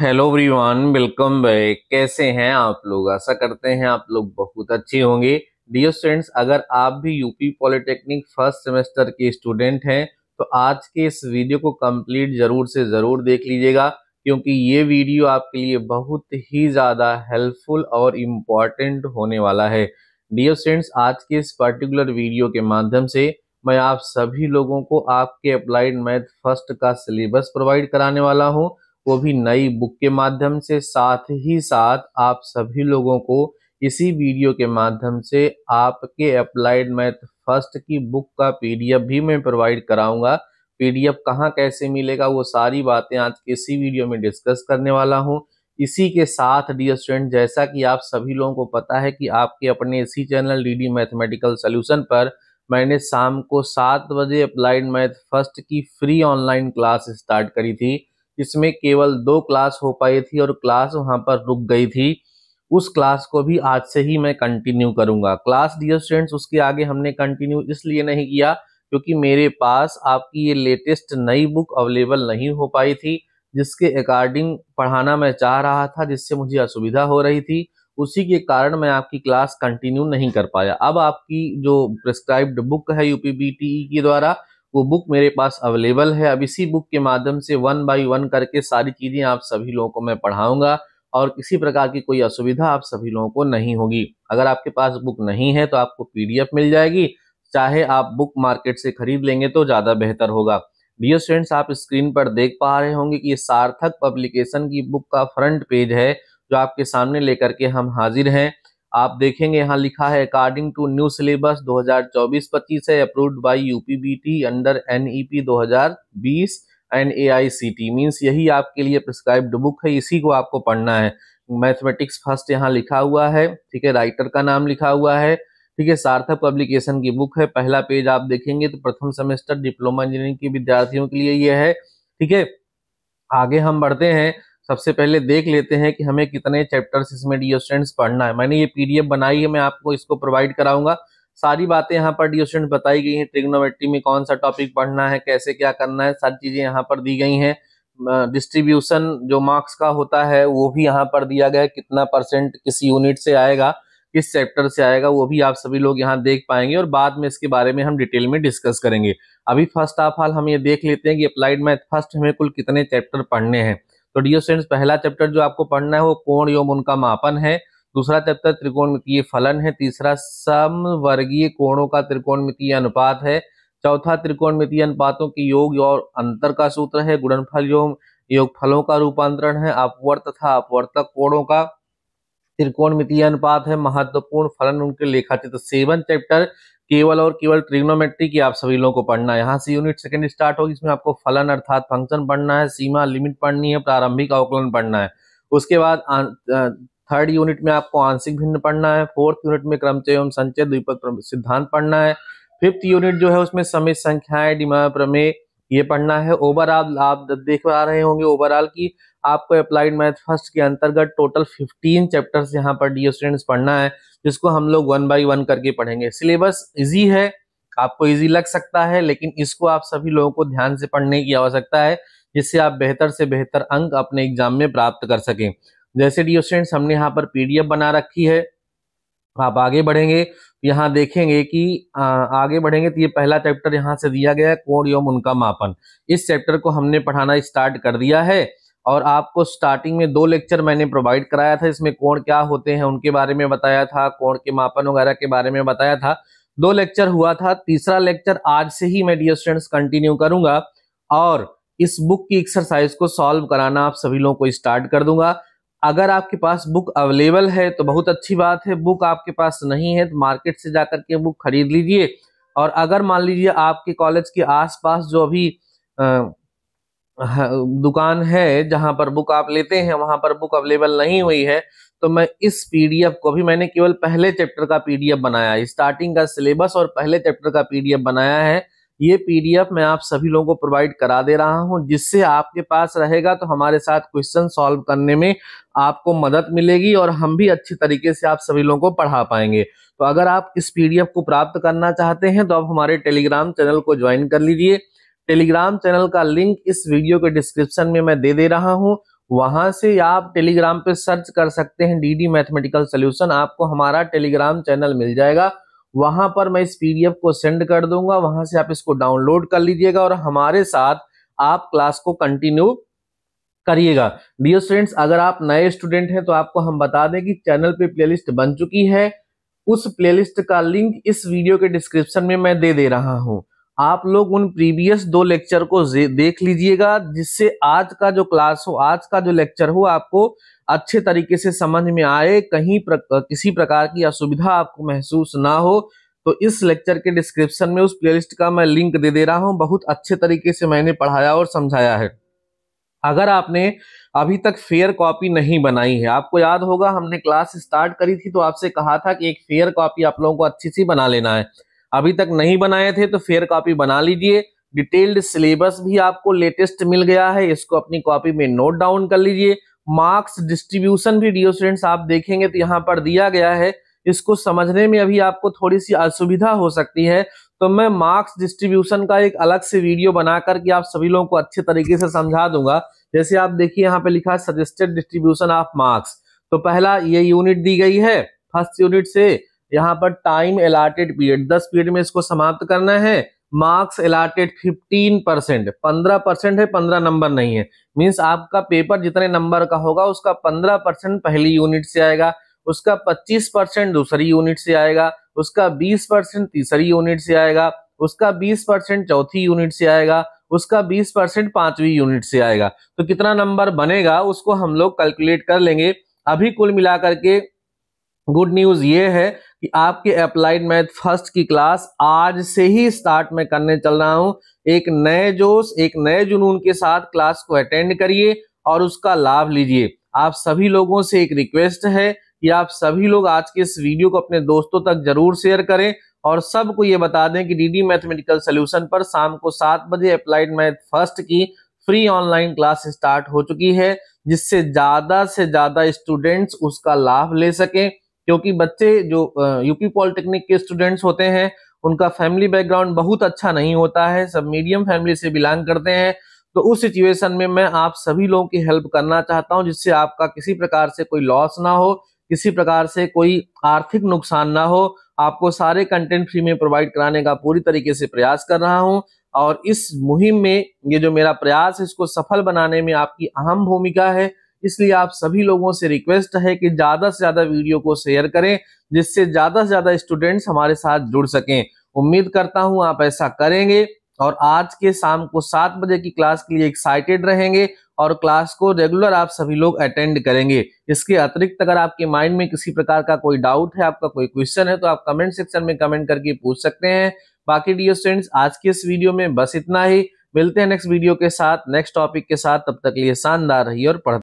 hello everyone welcome back कैसे हैं आप लोग आशा करते हैं आप लोग बहुत अच्छे होंगे डियर स्टूडेंट्स अगर आप भी यूपी पॉलिटेक्निक फर्स्ट सेमेस्टर के स्टूडेंट हैं तो आज के इस वीडियो को कंप्लीट ज़रूर से ज़रूर देख लीजिएगा क्योंकि ये वीडियो आपके लिए बहुत ही ज़्यादा हेल्पफुल और इम्पॉर्टेंट होने वाला है डियर स्टूडेंट्स आज के इस पर्टिकुलर वीडियो के माध्यम से मैं आप सभी लोगों को आपके अप्लाइड मैथ फर्स्ट का सिलेबस प्रोवाइड कराने वाला हूँ वो भी नई बुक के माध्यम से साथ ही साथ आप सभी लोगों को इसी वीडियो के माध्यम से आपके अप्लाइड मैथ फर्स्ट की बुक का पीडीएफ भी मैं प्रोवाइड कराऊंगा पीडीएफ कहाँ कैसे मिलेगा वो सारी बातें आज के इसी वीडियो में डिस्कस करने वाला हूँ इसी के साथ डियर स्टूडेंट जैसा कि आप सभी लोगों को पता है कि आपके अपने इसी चैनल डी मैथमेटिकल सोल्यूशन पर मैंने शाम को सात बजे अप्लाइड मैथ फर्स्ट की फ्री ऑनलाइन क्लास स्टार्ट करी थी जिसमें केवल दो क्लास हो पाई थी और क्लास वहाँ पर रुक गई थी उस क्लास को भी आज से ही मैं कंटिन्यू करूँगा क्लास डियर स्टूडेंट्स उसके आगे हमने कंटिन्यू इसलिए नहीं किया क्योंकि मेरे पास आपकी ये लेटेस्ट नई बुक अवेलेबल नहीं हो पाई थी जिसके अकॉर्डिंग पढ़ाना मैं चाह रहा था जिससे मुझे असुविधा हो रही थी उसी के कारण मैं आपकी क्लास कंटिन्यू नहीं कर पाया अब आपकी जो प्रिस्क्राइब्ड बुक है यूपीबीटीई e के द्वारा वो बुक मेरे पास अवेलेबल है अब इसी बुक के माध्यम से वन बाई वन करके सारी चीज़ें आप सभी लोगों को मैं पढ़ाऊँगा और किसी प्रकार की कोई असुविधा आप सभी लोगों को नहीं होगी अगर आपके पास बुक नहीं है तो आपको पीडीएफ मिल जाएगी चाहे आप बुक मार्केट से खरीद लेंगे तो ज़्यादा बेहतर होगा डियर स्टूडेंट्स आप स्क्रीन पर देख पा रहे होंगे कि ये सार्थक पब्लिकेशन की बुक का फ्रंट पेज है जो आपके सामने लेकर के हम हाजिर हैं आप देखेंगे यहाँ लिखा है अकॉर्डिंग टू न्यू सिलेबस 2024-25 है approved by UPBT under NEP 2020 and AICT means यही आपके लिए प्रिस्क्राइब्ड बुक है इसी को आपको पढ़ना है मैथमेटिक्स फर्स्ट यहाँ लिखा हुआ है ठीक है राइटर का नाम लिखा हुआ है ठीक है सार्थक पब्लिकेशन की बुक है पहला पेज आप देखेंगे तो प्रथम सेमेस्टर डिप्लोमा इंजीनियरिंग के विद्यार्थियों के लिए ये है ठीक है आगे हम बढ़ते हैं सबसे पहले देख लेते हैं कि हमें कितने चैप्टर्स इसमें डी स्टूडेंट्स पढ़ना है मैंने ये पीडीएफ बनाई है मैं आपको इसको प्रोवाइड कराऊंगा सारी बातें यहाँ पर डी बताई गई हैं ट्रिग्नोमेट्री में कौन सा टॉपिक पढ़ना है कैसे क्या करना है सारी चीज़ें यहाँ पर दी गई हैं डिस्ट्रीब्यूशन जो मार्क्स का होता है वो भी यहाँ पर दिया गया है कितना परसेंट किस यूनिट से आएगा किस चैप्टर से आएगा वो भी आप सभी लोग यहाँ देख पाएंगे और बाद में इसके बारे में हम डिटेल में डिस्कस करेंगे अभी फर्स्ट ऑफ ऑल हम ये देख लेते हैं कि अप्लाइड मैथ फर्स्ट हमें कुल कितने चैप्टर पढ़ने हैं तो डियर स्टूडेंट्स पहला चैप्टर जो आपको पढ़ना है वो कोण एवं उनका मापन है दूसरा चैप्टर त्रिकोणमितीय फलन है तीसरा सम वर्गीय कोणों का त्रिकोणमितीय अनुपात है चौथा त्रिकोणमितीय अनुपातों की योग और अंतर का सूत्र है गुणनफल योग योग फलों का रूपांतरण है अपवर्त तथा अपवर्तक कोणों का त्रिकोणमितीय अनुपात है महत्वपूर्ण फलन उनके लेखा चित्र सेवन चैप्टर केवल और केवल ट्रिग्नोमेट्री की आप सभी लोगों को पढ़ना है यहाँ से यूनिट सेकंड स्टार्ट होगी इसमें आपको फलन अर्थात फंक्शन पढ़ना है सीमा लिमिट पढ़नी है प्रारंभिक अवकलन पढ़ना है उसके बाद थर्ड यूनिट में आपको आंशिक भिन्न पढ़ना है फोर्थ यूनिट में क्रमचय एवं संचय द्विपद सिद्धांत पढ़ना है फिफ्थ यूनिट जो है उसमें समित संख्याएं डिमा प्रमेय ये पढ़ना है ओवरऑल आप देख पा रहे होंगे ओवरऑल की आपको अप्लाइड मैथ फर्स्ट के अंतर्गत टोटल 15 चैप्टर्स यहाँ पर डी स्टूडेंट्स पढ़ना है जिसको हम लोग वन बाई वन करके पढ़ेंगे सिलेबस इजी है आपको इजी लग सकता है लेकिन इसको आप सभी लोगों को ध्यान से पढ़ने की आवश्यकता है जिससे आप बेहतर से बेहतर अंक अपने एग्जाम में प्राप्त कर सकें जैसे डी स्टूडेंट्स हमने यहाँ पर पीडीएफ बना रखी है आप आगे बढ़ेंगे यहाँ देखेंगे कि आ, आगे बढ़ेंगे तो ये पहला चैप्टर यहाँ से दिया गया है कोण एवं उनका मापन इस चैप्टर को हमने पढ़ाना स्टार्ट कर दिया है और आपको स्टार्टिंग में दो लेक्चर मैंने प्रोवाइड कराया था इसमें कोण क्या होते हैं उनके बारे में बताया था कोण के मापन वगैरह के बारे में बताया था दो लेक्चर हुआ था तीसरा लेक्चर आज से ही मैं डियर स्टूडेंट्स कंटिन्यू करूंगा और इस बुक की एक्सरसाइज को सॉल्व कराना आप सभी लोगों को स्टार्ट कर दूंगा अगर आपके पास बुक अवेलेबल है तो बहुत अच्छी बात है बुक आपके पास नहीं है तो मार्केट से जाकर के बुक खरीद लीजिए और अगर मान लीजिए आपके कॉलेज के आसपास जो अभी आ, हाँ, दुकान है जहां पर बुक आप लेते हैं वहां पर बुक अवेलेबल नहीं हुई है तो मैं इस पीडीएफ को भी मैंने केवल पहले चैप्टर का पीडीएफ बनाया है स्टार्टिंग का सिलेबस और पहले चैप्टर का पीडीएफ बनाया है ये पीडीएफ मैं आप सभी लोगों को प्रोवाइड करा दे रहा हूं जिससे आपके पास रहेगा तो हमारे साथ क्वेश्चन सॉल्व करने में आपको मदद मिलेगी और हम भी अच्छी तरीके से आप सभी लोगों को पढ़ा पाएंगे तो अगर आप इस पीडीएफ को प्राप्त करना चाहते हैं तो आप हमारे टेलीग्राम चैनल को ज्वाइन कर लीजिए टेलीग्राम चैनल का लिंक इस वीडियो के डिस्क्रिप्शन में मैं दे दे रहा हूँ वहां से आप टेलीग्राम पे सर्च कर सकते हैं डीडी मैथमेटिकल सोल्यूशन आपको हमारा टेलीग्राम चैनल मिल जाएगा वहां पर मैं इस पीडीएफ को सेंड कर दूंगा वहां से आप इसको डाउनलोड कर लीजिएगा और हमारे साथ आप क्लास को कंटिन्यू करिएगा डियर स्टूडेंट्स अगर आप नए स्टूडेंट हैं तो आपको हम बता दें कि चैनल पे प्लेलिस्ट बन चुकी है उस प्लेलिस्ट का लिंक इस वीडियो के डिस्क्रिप्शन में मैं दे दे रहा हूं आप लोग उन प्रीवियस दो लेक्चर को देख लीजिएगा जिससे आज का जो क्लास हो आज का जो लेक्चर हो आपको अच्छे तरीके से समझ में आए कहीं प्र, किसी प्रकार की असुविधा आपको महसूस ना हो तो इस लेक्चर के डिस्क्रिप्शन में उस प्लेलिस्ट का मैं लिंक दे दे रहा हूं बहुत अच्छे तरीके से मैंने पढ़ाया और समझाया है अगर आपने अभी तक फेयर कॉपी नहीं बनाई है आपको याद होगा हमने क्लास स्टार्ट करी थी तो आपसे कहा था कि एक फेयर कॉपी आप लोगों को अच्छी सी बना लेना है अभी तक नहीं बनाए थे तो फेयर कॉपी बना लीजिए डिटेल्ड सिलेबस भी आपको लेटेस्ट मिल गया है इसको अपनी कॉपी में नोट डाउन कर लीजिए मार्क्स डिस्ट्रीब्यूशन भी डियो स्टूडेंट्स आप देखेंगे तो यहाँ पर दिया गया है इसको समझने में अभी आपको थोड़ी सी असुविधा हो सकती है तो मैं मार्क्स डिस्ट्रीब्यूशन का एक अलग से वीडियो बना करके आप सभी लोगों को अच्छे तरीके से समझा दूंगा जैसे आप देखिए यहाँ पे लिखा है सजेस्टेड डिस्ट्रीब्यूशन ऑफ मार्क्स तो पहला ये यूनिट दी गई है फर्स्ट यूनिट से यहाँ पर टाइम अलाटेड पीरियड दस पीरियड में इसको समाप्त करना है मार्क्स अलाटेड फिफ्टीन परसेंट पंद्रह परसेंट है पंद्रह नंबर नहीं है मीन्स आपका पेपर जितने नंबर का होगा उसका पंद्रह परसेंट पहली यूनिट से आएगा उसका पच्चीस परसेंट दूसरी यूनिट से आएगा उसका बीस परसेंट तीसरी यूनिट से आएगा उसका बीस परसेंट चौथी यूनिट से आएगा उसका बीस परसेंट पांचवी यूनिट से आएगा तो कितना नंबर बनेगा उसको हम लोग कैलकुलेट कर लेंगे अभी कुल मिलाकर के गुड न्यूज ये है कि आपके अप्लाइड मैथ फर्स्ट की क्लास आज से ही स्टार्ट में करने चल रहा हूं एक नए जोश एक नए जुनून के साथ क्लास को अटेंड करिए और उसका लाभ लीजिए आप सभी लोगों से एक रिक्वेस्ट है कि आप सभी लोग आज के इस वीडियो को अपने दोस्तों तक जरूर शेयर करें और सबको ये बता दें कि डीडी मैथमेटिकल सोल्यूशन पर शाम को सात बजे अप्लाइड मैथ फर्स्ट की फ्री ऑनलाइन क्लास स्टार्ट हो चुकी है जिससे ज़्यादा से ज़्यादा स्टूडेंट्स उसका लाभ ले सकें क्योंकि बच्चे जो यूपी पॉलिटेक्निक के स्टूडेंट्स होते हैं उनका फैमिली बैकग्राउंड बहुत अच्छा नहीं होता है सब मीडियम फैमिली से बिलोंग करते हैं तो उस सिचुएशन में मैं आप सभी लोगों की हेल्प करना चाहता हूं जिससे आपका किसी प्रकार से कोई लॉस ना हो किसी प्रकार से कोई आर्थिक नुकसान ना हो आपको सारे कंटेंट फ्री में प्रोवाइड कराने का पूरी तरीके से प्रयास कर रहा हूं और इस मुहिम में ये जो मेरा प्रयास है इसको सफल बनाने में आपकी अहम भूमिका है इसलिए आप सभी लोगों से रिक्वेस्ट है कि ज़्यादा से ज़्यादा वीडियो को शेयर करें जिससे ज़्यादा से ज़्यादा स्टूडेंट्स हमारे साथ जुड़ सकें उम्मीद करता हूँ आप ऐसा करेंगे और आज के शाम को सात बजे की क्लास के लिए एक्साइटेड रहेंगे और क्लास को रेगुलर आप सभी लोग अटेंड करेंगे इसके अतिरिक्त अगर आपके माइंड में किसी प्रकार का कोई डाउट है आपका कोई क्वेश्चन है तो आप कमेंट सेक्शन में कमेंट करके पूछ सकते हैं बाकी डियर स्टूडेंट्स आज के इस वीडियो में बस इतना ही मिलते हैं नेक्स्ट वीडियो के साथ नेक्स्ट टॉपिक के साथ तब तक लिए शानदार रही और पढ़